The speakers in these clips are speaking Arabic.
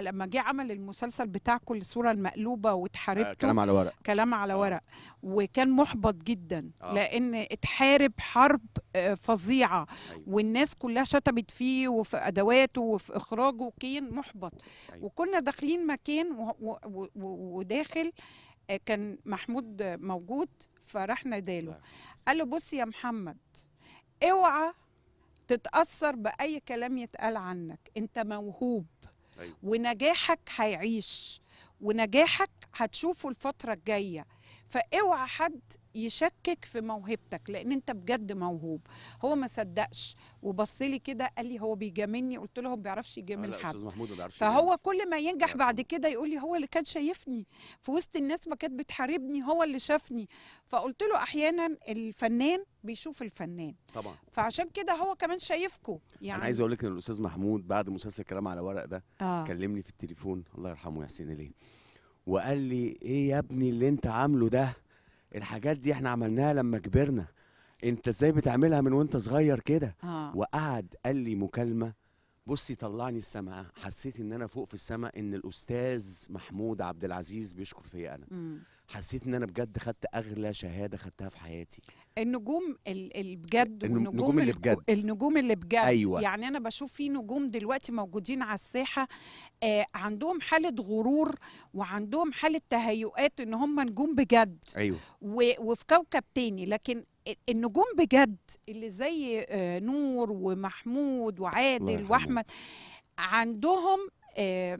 لما جه عمل المسلسل بتاعكم الصوره المقلوبه آه، واتحاربته آه كلام على ورق كلام على آه. ورق وكان محبط جدا آه. لان اتحارب حرب آه، فظيعه أيوة. والناس كلها شتمت فيه وفي ادواته وفي اخراجه كان محبط أيوة. وكنا داخلين مكان وداخل آه، كان محمود موجود فراح ناداله قال له بص يا محمد اوعى تتاثر باي كلام يتقال عنك انت موهوب أيوة. ونجاحك هيعيش ونجاحك هتشوفه الفترة الجاية فاوعى حد يشكك في موهبتك لان انت بجد موهوب هو ما صدقش وبص لي كده قال لي هو بيجاملني قلت له هو ما بيعرفش يجامل حد استاذ محمود ما بيعرفش فهو كل ما ينجح بعد كده يقول لي هو اللي كان شايفني في وسط الناس ما كانت بتحاربني هو اللي شافني فقلت له احيانا الفنان بيشوف الفنان طبعا فعشان كده هو كمان شايفكم يعني انا عايز اقول لك ان الاستاذ محمود بعد مسلسل كلام على ورق ده آه. كلمني في التليفون الله يرحمه يا حسين ليه وقال لي ايه يا ابني اللي انت عامله ده الحاجات دي احنا عملناها لما كبرنا انت ازاي بتعملها من وانت صغير كده آه. وقعد قال لي مكالمه بصي طلعني السماء حسيت ان انا فوق في السماء ان الاستاذ محمود عبد العزيز بيشكر فيا انا حسيت ان انا بجد خدت اغلى شهاده خدتها في حياتي النجوم اللي بجد والنجوم اللي بجد النجوم اللي بجد أيوة. يعني انا بشوف في نجوم دلوقتي موجودين على الساحه آه عندهم حاله غرور وعندهم حاله تهيؤات ان هم نجوم بجد ايوه وفي كوكب تاني لكن النجوم بجد اللي زي آه نور ومحمود وعادل واحمد عندهم آه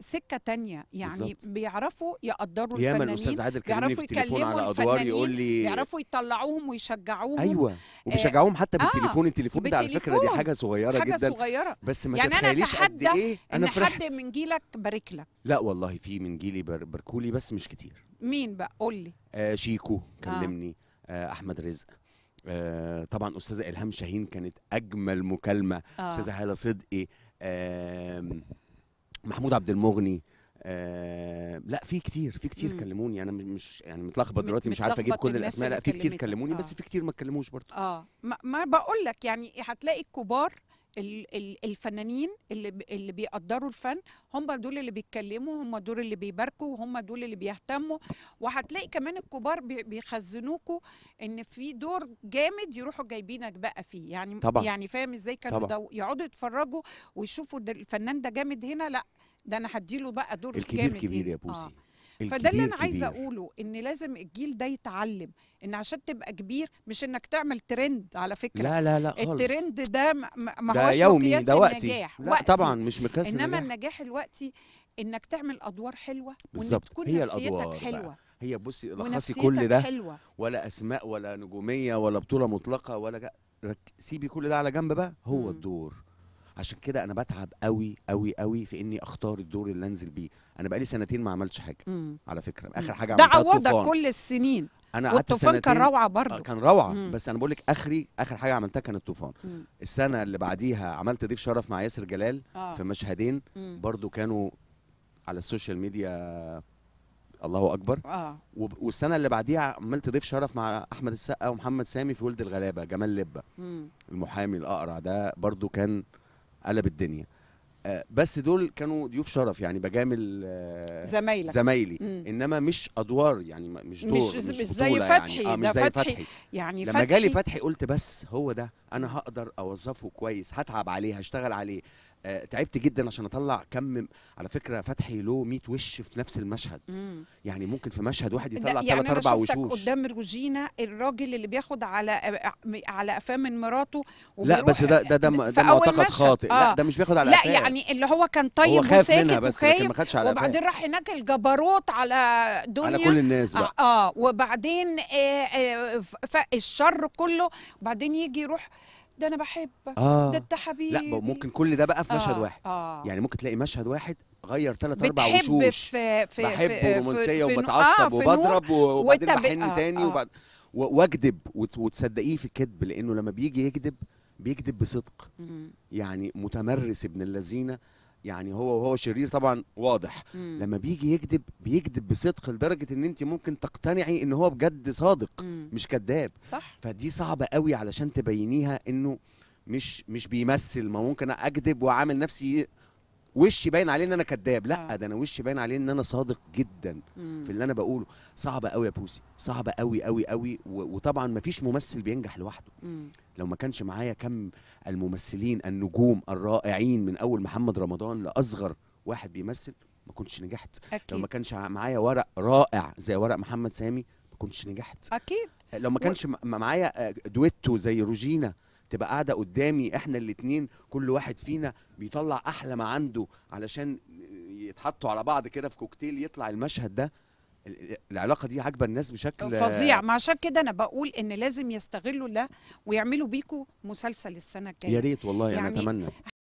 سكه تانية يعني بالزبط. بيعرفوا يقدروا ياما الفنانين الاستاذ عادل في على ادوار يقول لي بيعرفوا يطلعوهم ويشجعوهم ايوه آه، وبيشجعوهم حتى آه، بالتليفون آه التليفون ده على فكره دي حاجه صغيره حاجة جدا صغيرة. بس ما يعني تتخيليش قد ايه انا إن حد من جيلك بارك لك لا والله في من جيلي باركولي بس مش كتير مين بقى قول لي آه شيكو كلمني آه. آه احمد رزق آه طبعا استاذه الهام شاهين كانت اجمل مكالمه آه. استاذه هاله صدقي آه محمود عبد المغني آه لا في كتير في كتير مم. كلموني انا مش يعني متلخبط دلوقتي مش عارف اجيب كل الاسماء لا في كتير كلموني آه. بس في آه. كتير ما اتكلموش برضه اه ما, ما بقول لك يعني هتلاقي الكبار الفنانين اللي اللي بيقدروا الفن هم دول اللي بيتكلموا هم دول اللي بيباركوا وهم دول اللي بيهتموا وهتلاقي كمان الكبار بيخزنوكوا ان في دور جامد يروحوا جايبينك بقى فيه يعني طبعا. يعني فاهم ازاي كانوا يقعدوا يتفرجوا ويشوفوا الفنان ده جامد هنا لا ده انا هديله بقى دور الكبير جامد كبير يا بوسي آه. فده اللي انا عايزه اقوله ان لازم الجيل ده يتعلم ان عشان تبقى كبير مش انك تعمل ترند على فكره لا لا لا خالص الترند ده ما هوش يومي ده وقتي النجاح. لا وقتي. طبعا مش مقياس انما النجاح الوقتي انك تعمل ادوار حلوه بالظبط تكون هي نفسيتك الأدوار حلوه هي بصي لخصي كل ده حلوة. ولا اسماء ولا نجوميه ولا بطوله مطلقه ولا جا... سيبي كل ده على جنب بقى هو مم. الدور عشان كده انا بتعب قوي قوي قوي في اني اختار الدور اللي انزل بيه انا بقالي سنتين ما عملتش حاجه مم. على فكره اخر حاجه عملتها ده عوضك كل السنين انا قعدت سنتين كان روعه آه، برضه كان روعه مم. بس انا بقول لك اخري اخر حاجه عملتها كانت الطوفان السنه اللي بعديها عملت ضيف شرف مع ياسر جلال آه. في مشهدين برضه كانوا على السوشيال ميديا الله اكبر آه. والسنه اللي بعديها عملت ضيف شرف مع احمد السقا ومحمد سامي في ولد الغلابه جمال لبه مم. المحامي الاقرع ده برضو كان قلب الدنيا آه، بس دول كانوا ضيوف شرف يعني بجامل آه، زمايلك زمايلي انما مش ادوار يعني مش دور مش, مش, مش زي يعني. فتحي يعني. آه مش زي فتحي, فتحي. يعني لما فتحي جالي فتحي قلت بس هو ده انا هقدر اوظفه كويس هتعب عليه هشتغل عليه آه تعبت جدا عشان اطلع كم على فكره فتحي له 100 وش في نفس المشهد مم. يعني ممكن في مشهد واحد يطلع ثلاث يعني اربع وشوش قدام روجينا الراجل اللي بياخد على على قفاه من مراته لا بس ده ده ده, ده معتقد خاطئ آه. لا ده مش بياخد على لا يعني اللي هو كان طيب هو وساكت بس وخايف ما خدش على وبعدين راح هناك الجبروت على دنيا على كل الناس بقى اه, آه وبعدين آه آه الشر كله وبعدين يجي يروح ده انا بحبك آه. ده انت حبيبي لا ممكن كل ده بقى في مشهد آه. واحد آه. يعني ممكن تلاقي مشهد واحد غير ثلاث اربع وشوش في في بحب في رومانسيه وبتعصب آه وبضرب وبعدين بحن آه تاني آه. وبعد واكذب وتصدقيه في الكذب لانه لما بيجي يكذب بيكذب بصدق مم. يعني متمرس ابن اللذينه يعني هو وهو شرير طبعا واضح مم. لما بيجي يكذب بيكذب بصدق لدرجه ان انت ممكن تقتنعي ان هو بجد صادق مم. مش كذاب صح فدي صعبه قوي علشان تبينيها انه مش مش بيمثل ما ممكن اكذب وعامل نفسي وشي باين عليه ان انا كذاب لا آه. ده انا وشي باين عليه ان انا صادق جدا مم. في اللي انا بقوله صعبه قوي يا بوسي صعبه قوي قوي قوي وطبعا مفيش ممثل بينجح لوحده مم. لو ما كانش معايا كم الممثلين النجوم الرائعين من اول محمد رمضان لاصغر واحد بيمثل ما كنتش نجحت أكيد. لو ما كانش معايا ورق رائع زي ورق محمد سامي ما كنتش نجحت اكيد لو ما كانش و... معايا آه، دويتو زي روجينا تبقى قاعده قدامي احنا الاثنين كل واحد فينا بيطلع احلى ما عنده علشان يتحطوا على بعض كده في كوكتيل يطلع المشهد ده العلاقه دي عاجبه الناس بشكل فظيع ما عشان كده انا بقول ان لازم يستغلوا ده ويعملوا بيكوا مسلسل السنه الجايه يا ريت والله يعني انا اتمنى